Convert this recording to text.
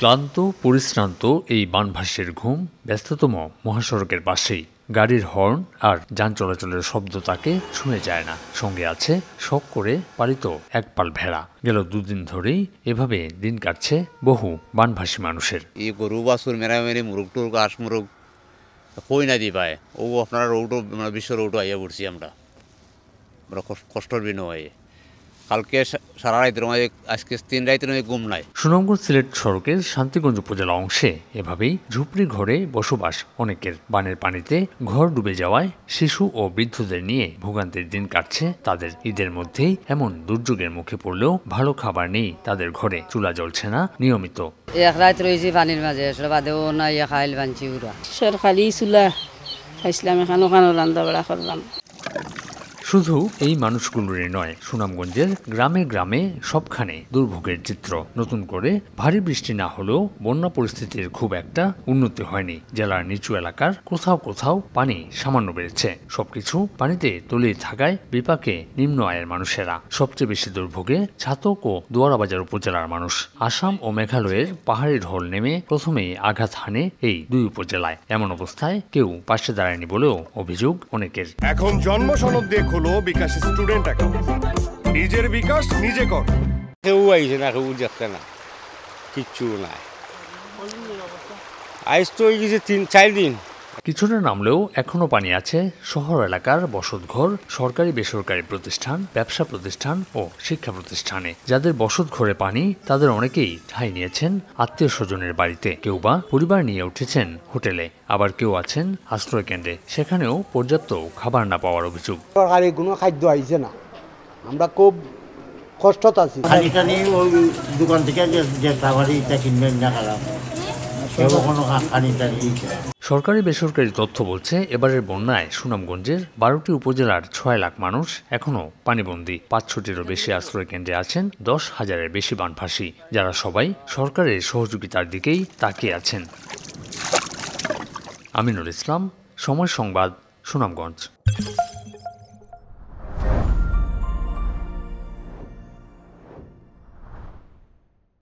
ক্লান্ত পরিশ্রান্ত এই বানভাসের ঘুম ব্যস্ততম মহাসড়কের পাশেই গাড়ির হর্ন আর যান চলাচলের শব্দ তাকে শুনে যায় না সঙ্গে আছে শখ করে পালিত পাল ভেড়া গেল দুদিন ধরেই এভাবে দিন কাটছে বহু বানভাসী মানুষের এই গরু বাছুর মেরামেরি মুরুগ টুরগ আস মুরুগ কই না দি পায় ও আপনারা রৌটো মানে বিশ্ব রৌটো আইয়া পড়ছি আমরা আমরা কষ্টর বিনিময়ে কালকে সারা রাতের মাঝে আজকে তিন রাতের মাঝে ঘুম নাই সুনামগঞ্জ সিলেট সড়কের শান্তিগঞ্জ উপজেলা অংশে এভাবেই ঝুপড়ি ঘরে বসবাস অনেকের বানের পানিতে ঘর ডুবে যাওয়ায় শিশু ও বৃদ্ধদের নিয়ে ভোগান্তির দিন কাটছে তাদের ঈদের মধ্যেই এমন দুর্যোগের মুখে পড়লেও ভালো খাবার নেই তাদের ঘরে চুলা জ্বলছে না নিয়মিত এক রাত রয়েছে পানির মাঝে বাদেও না খাইল বানছি ওরা সরকারি চুলা খাইছিলাম এখানে ওখানে রান্না বাড়া করলাম শুধু এই মানুষগুলোরই নয় সুনামগঞ্জের গ্রামে গ্রামে সবখানে দুর্ভোগের চিত্র নতুন করে ভারী বৃষ্টি না হলেও বন্যা পরিস্থিতির খুব একটা উন্নতি হয়নি জেলার নিচু এলাকার কোথাও কোথাও পানি সামান্য বেড়েছে সবকিছু পানিতে তলিয়ে থাকায় বিপাকে নিম্ন আয়ের মানুষেরা সবচেয়ে বেশি দুর্ভোগে ছাতক ও দোয়ারাবাজার উপজেলার মানুষ আসাম ও মেঘালয়ের পাহাড়ি ঢল নেমে প্রথমেই আঘাত হানে এই দুই উপজেলায় এমন অবস্থায় কেউ পাশে দাঁড়ায়নি বলেও অভিযোগ অনেকের এখন জন্ম সনদ দেখুন হলো বিকাশ স্টুডেন্ট অ্যাকাউন্ট নিজের বিকাশ নিজে কর কেউ আইছে না কেউ যাচ্ছে না কিচ্ছু নাই আইস তো হয়ে গেছে তিন চার দিন কিছুটা নামলেও এখনও পানি আছে শহর এলাকার বসতঘর সরকারি বেসরকারি প্রতিষ্ঠান ব্যবসা প্রতিষ্ঠান ও শিক্ষা প্রতিষ্ঠানে যাদের বসতঘরে পানি তাদের অনেকেই ঠাঁই নিয়েছেন আত্মীয় স্বজনের বাড়িতে কেউ বা পরিবার নিয়ে উঠেছেন হোটেলে আবার কেউ আছেন আশ্রয় কেন্দ্রে সেখানেও পর্যাপ্ত খাবার না পাওয়ার অভিযোগ কোনো খাদ্য আইছে না আমরা খুব কষ্টত আছি খালি ওই দোকান থেকে যে খাবারই কিনবেন না খারাপ সরকারি বেসরকারি তথ্য বলছে এবারের বন্যায় সুনামগঞ্জের বারোটি উপজেলার ছয় লাখ মানুষ এখনও পানিবন্দী পাঁচশোটিরও বেশি আশ্রয় কেন্দ্রে আছেন দশ হাজারের বেশি বানভাসী যারা সবাই সরকারের সহযোগিতার দিকেই তাকিয়ে আছেন আমিনুল ইসলাম সময় সংবাদ সুনামগঞ্জ